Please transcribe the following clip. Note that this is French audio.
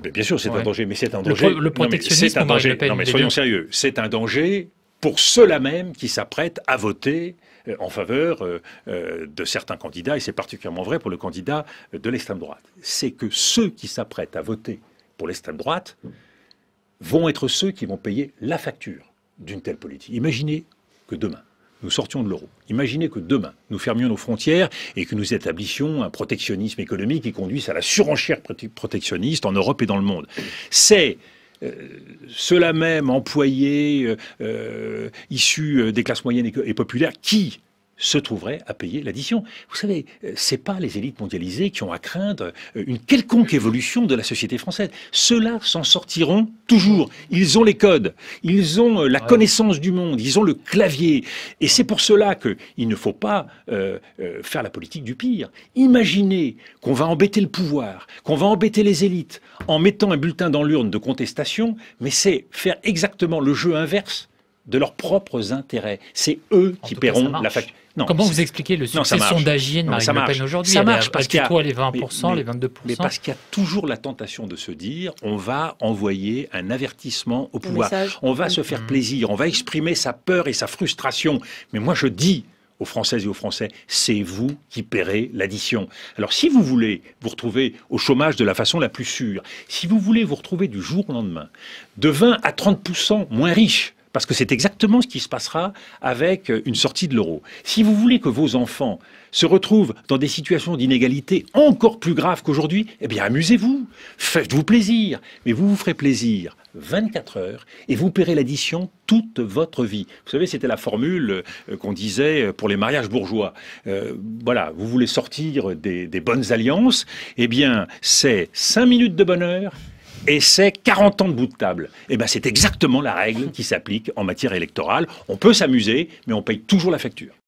Bien sûr, c'est un danger, mais c'est un danger. Le, un danger. Non, mais soyons sérieux, c'est un danger pour ceux-là même qui s'apprêtent à voter euh, en faveur euh, euh, de certains candidats, et c'est particulièrement vrai pour le candidat de l'extrême droite. C'est que ceux qui s'apprêtent à voter pour l'extrême droite vont être ceux qui vont payer la facture d'une telle politique. Imaginez que demain, nous sortions de l'euro. Imaginez que demain, nous fermions nos frontières et que nous établissions un protectionnisme économique qui conduise à la surenchère protectionniste en Europe et dans le monde. C'est cela euh, ceux-là même employés, euh, euh, issus des classes moyennes et populaires, qui se trouveraient à payer l'addition. Vous savez, euh, ce n'est pas les élites mondialisées qui ont à craindre euh, une quelconque évolution de la société française. Ceux-là s'en sortiront toujours. Ils ont les codes, ils ont euh, la connaissance du monde, ils ont le clavier. Et c'est pour cela qu'il ne faut pas faire la politique du pire. Imaginez qu'on va embêter le pouvoir, qu'on va embêter les élites en mettant un bulletin dans l'urne de contestation, mais c'est faire exactement le jeu inverse de leurs propres intérêts. C'est eux qui paieront la facture. Comment vous expliquez le succès sondagier de Marine Le Pen aujourd'hui Ça marche parce qu'il y les 20%, les 22%. Mais parce qu'il y a toujours la tentation de se dire on va envoyer un avertissement au pouvoir, on va se faire mmh. plaisir, on va exprimer sa peur et sa frustration. Mais moi je dis aux Françaises et aux Français, c'est vous qui paierez l'addition. Alors si vous voulez vous retrouver au chômage de la façon la plus sûre, si vous voulez vous retrouver du jour au lendemain de 20 à 30% moins riches. Parce que c'est exactement ce qui se passera avec euh, une sortie de l'euro. Si vous voulez que vos enfants se retrouvent dans des situations d'inégalité encore plus graves qu'aujourd'hui, eh bien amusez-vous, faites-vous plaisir. Mais vous vous ferez plaisir 24 heures et vous paierez l'addition toute votre vie. Vous savez, c'était la formule euh, qu'on disait pour les mariages bourgeois. Euh, voilà, vous voulez sortir des, des bonnes alliances, eh bien c'est 5 minutes de bonheur et c'est 40 ans de bout de table. Et eh ben, c'est exactement la règle qui s'applique en matière électorale. On peut s'amuser, mais on paye toujours la facture.